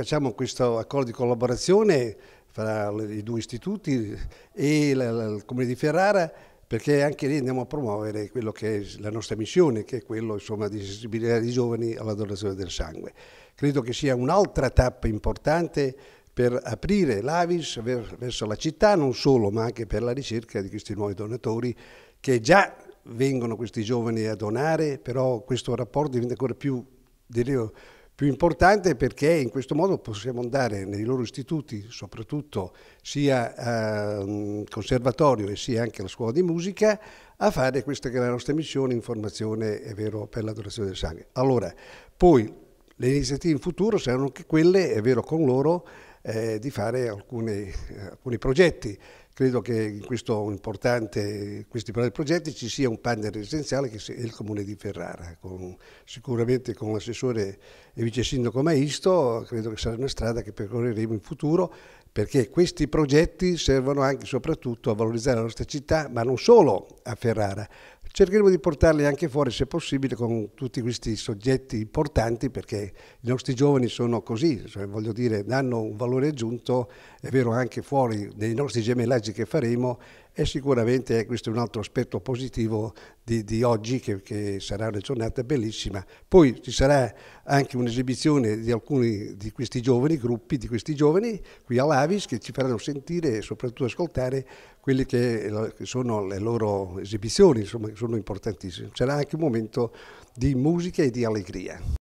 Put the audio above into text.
facciamo questo accordo di collaborazione fra i due istituti e la, la, il Comune di Ferrara perché anche lì andiamo a promuovere quello che è la nostra missione, che è quello insomma, di sensibilizzare i giovani alla donazione del sangue. Credo che sia un'altra tappa importante per aprire l'Avis verso la città, non solo, ma anche per la ricerca di questi nuovi donatori che già vengono questi giovani a donare, però questo rapporto diventa ancora più, direi, più importante perché in questo modo possiamo andare nei loro istituti, soprattutto sia ehm, conservatorio e sia anche la scuola di musica, a fare questa che è la nostra missione, informazione, è vero, per l'adorazione del sangue. Allora, poi le iniziative in futuro saranno anche quelle, è vero, con loro, eh, di fare alcune, eh, alcuni progetti. Credo che in questo importante, questi progetti ci sia un partner essenziale che è il Comune di Ferrara. Con, sicuramente con l'assessore e vice sindaco Maisto credo che sarà una strada che percorreremo in futuro perché questi progetti servono anche e soprattutto a valorizzare la nostra città, ma non solo a Ferrara, Cercheremo di portarli anche fuori se possibile con tutti questi soggetti importanti perché i nostri giovani sono così, cioè, voglio dire, danno un valore aggiunto, è vero anche fuori nei nostri gemellaggi che faremo e sicuramente eh, questo è un altro aspetto positivo di, di oggi che, che, sarà una giornata bellissima. Poi ci sarà anche un'esibizione di alcuni di questi giovani, gruppi di questi giovani qui all'Avis che ci faranno sentire e soprattutto ascoltare quelle eh, che sono le loro esibizioni, insomma, che sono importantissime. Sarà anche un momento di musica e di allegria.